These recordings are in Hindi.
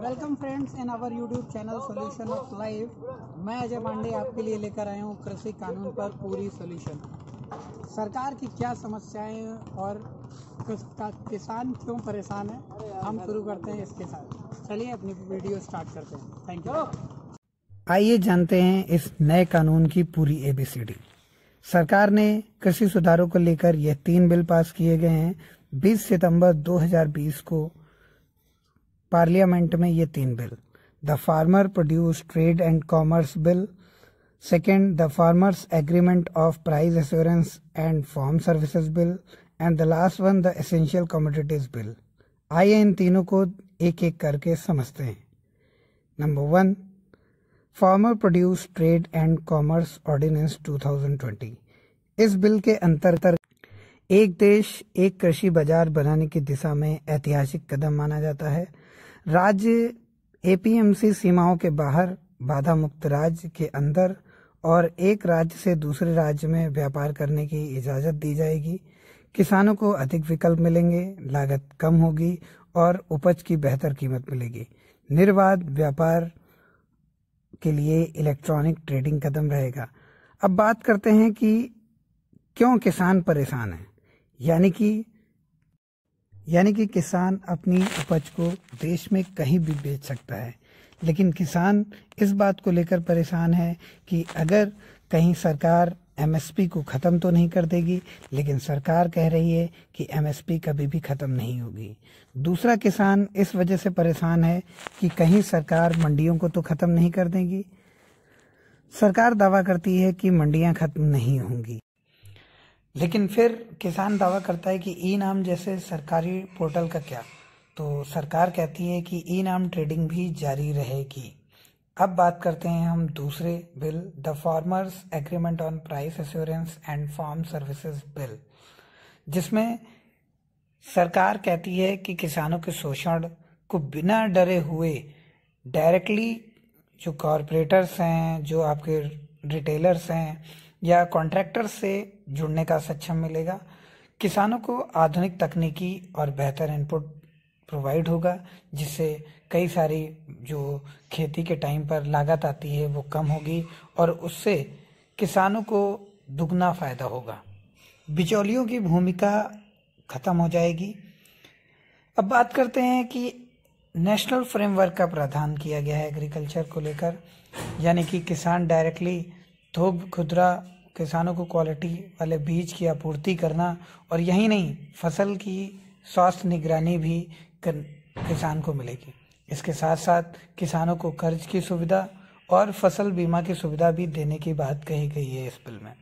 welcome friends in our YouTube channel Solution of Life मैं अजय पांडे आपके लिए लेकर आया हूँ कृषि कानून पर पूरी सॉल्यूशन सरकार की क्या समस्याएं और किसान क्यों परेशान है हम शुरू करते हैं इसके साथ चलिए अपनी वीडियो स्टार्ट करते हैं थैंक यू आइए जानते हैं इस नए कानून की पूरी एबीसीडी सरकार ने कृषि सुधारों को लेकर यह तीन बिल पास किए गए हैं 20 सितंबर 2020 को पार्लियामेंट में ये तीन bill the farmer produce trade and commerce bill second the farmers agreement of price assurance and form services bill and the last one the essential commodities bill आइए इन तीनों को एक एक करके समझते हैं number one farmer produce trade and commerce ordinance 2020 इस बिल के अंतर्गत एक देश एक कृषि बाजार बनाने की दिशा में ऐतिहासिक कदम माना जाता है राज्य एपीएमसी सीमाओं के बाहर बाधा मुक्त राज्य के अंदर और एक राज्य से दूसरे राज्य में व्यापार करने की इजाज़त दी जाएगी किसानों को अधिक विकल्प मिलेंगे लागत कम होगी और उपज की बेहतर कीमत मिलेगी निर्बाध व्यापार के लिए इलेक्ट्रॉनिक ट्रेडिंग कदम रहेगा अब बात करते हैं कि क्यों किसान परेशान है यानी कि यानी कि किसान अपनी उपज को देश में कहीं भी बेच सकता है लेकिन किसान इस बात को लेकर परेशान है कि अगर कहीं सरकार एमएसपी को ख़त्म तो नहीं कर देगी लेकिन सरकार कह रही है कि एमएसपी कभी भी ख़त्म नहीं होगी दूसरा किसान इस वजह से परेशान है कि कहीं सरकार मंडियों को तो ख़त्म नहीं कर देगी सरकार दावा करती है कि मंडियां ख़त्म नहीं होंगी लेकिन फिर किसान दावा करता है कि ई नाम जैसे सरकारी पोर्टल का क्या तो सरकार कहती है कि ई नाम ट्रेडिंग भी जारी रहेगी अब बात करते हैं हम दूसरे bill the farmers agreement on price assurance and farm services bill जिसमें सरकार कहती है कि किसानों के शोषण को बिना डरे हुए डायरेक्टली जो कॉरपोरेटर्स हैं जो आपके रिटेलर्स हैं या कॉन्ट्रैक्टर्स से जुड़ने का सक्षम मिलेगा किसानों को आधुनिक तकनीकी और बेहतर इनपुट प्रोवाइड होगा जिससे कई सारी जो खेती के टाइम पर लागत आती है वो कम होगी और उससे किसानों को दुगना फायदा होगा बिचौलियों की भूमिका खत्म हो जाएगी अब बात करते हैं कि नेशनल फ्रेमवर्क का प्रावधान किया गया है एग्रीकल्चर को लेकर यानी कि किसान डायरेक्टली थोक खुदरा किसानों को क्वालिटी वाले बीज की आपूर्ति करना और यही नहीं फसल की स्वास्थ्य निगरानी भी किसान को मिलेगी इसके साथ साथ किसानों को कर्ज की सुविधा और फसल बीमा की सुविधा भी देने की बात कही गई है इस बिल में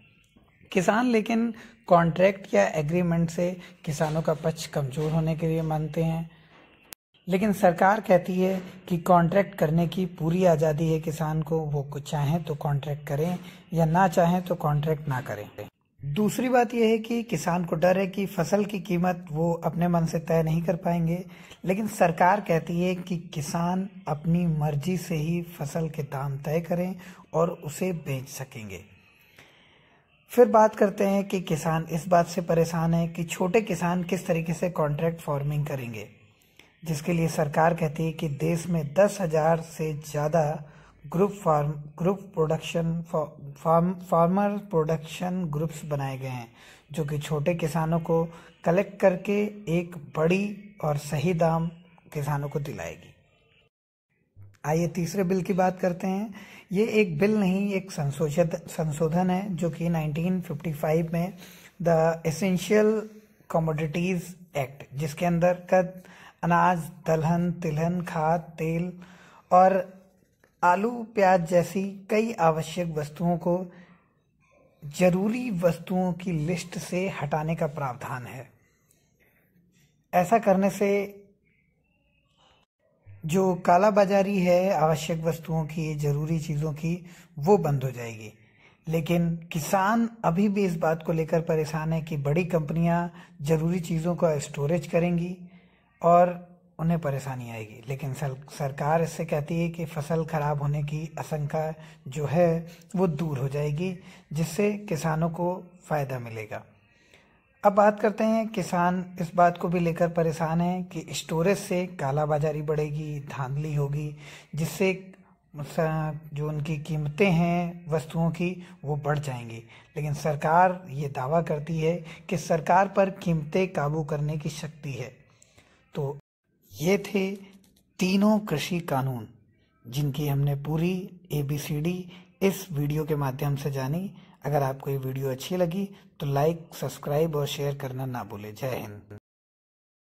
किसान लेकिन कॉन्ट्रैक्ट या एग्रीमेंट से किसानों का पक्ष कमज़ोर होने के लिए मानते हैं लेकिन सरकार कहती है कि कॉन्ट्रैक्ट करने की पूरी आज़ादी है किसान को वो कुछ चाहें तो कॉन्ट्रैक्ट करें या ना चाहें तो कॉन्ट्रैक्ट ना करें दूसरी बात यह है कि किसान को डर है कि फसल की कीमत वो अपने मन से तय नहीं कर पाएंगे लेकिन सरकार कहती है कि किसान अपनी मर्जी से ही फसल के दाम तय करें और उसे बेच सकेंगे फिर बात करते हैं कि किसान इस बात से परेशान है कि छोटे किसान किस तरीके से कॉन्ट्रैक्ट फार्मिंग करेंगे जिसके लिए सरकार कहती है कि देश में दस हज़ार से ज़्यादा group farm group production farm farmer production groups बनाए गए हैं जो कि छोटे किसानों को कलेक्ट करके एक बड़ी और सही दाम किसानों को दिलाएगी आइए तीसरे बिल की बात करते हैं ये एक बिल नहीं एक संशोधित संशोधन है जो कि 1955 में द एसेंशियल कमोडिटीज़ एक्ट जिसके अंदर का अनाज दलहन तिलहन खाद तेल और आलू प्याज जैसी कई आवश्यक वस्तुओं को जरूरी वस्तुओं की लिस्ट से हटाने का प्रावधान है ऐसा करने से जो कालाबाजारी है आवश्यक वस्तुओं की जरूरी चीज़ों की वो बंद हो जाएगी लेकिन किसान अभी भी इस बात को लेकर परेशान है कि बड़ी कंपनियां जरूरी चीज़ों का स्टोरेज करेंगी और उन्हें परेशानी आएगी लेकिन सर, सरकार इससे कहती है कि फसल खराब होने की आशंका जो है वो दूर हो जाएगी जिससे किसानों को फ़ायदा मिलेगा अब बात करते हैं किसान इस बात को भी लेकर परेशान हैं कि स्टोरेज से कालाबाजारी बढ़ेगी धांधली होगी जिससे जो उनकी कीमतें हैं वस्तुओं की वो बढ़ जाएंगी लेकिन सरकार ये दावा करती है कि सरकार पर कीमतें काबू करने की शक्ति है तो ये थे तीनों कृषि कानून जिनकी हमने पूरी ए बी सी डी इस वीडियो के माध्यम से जानी अगर आपको ये वीडियो अच्छी लगी तो लाइक सब्सक्राइब और शेयर करना ना भूले जय हिंद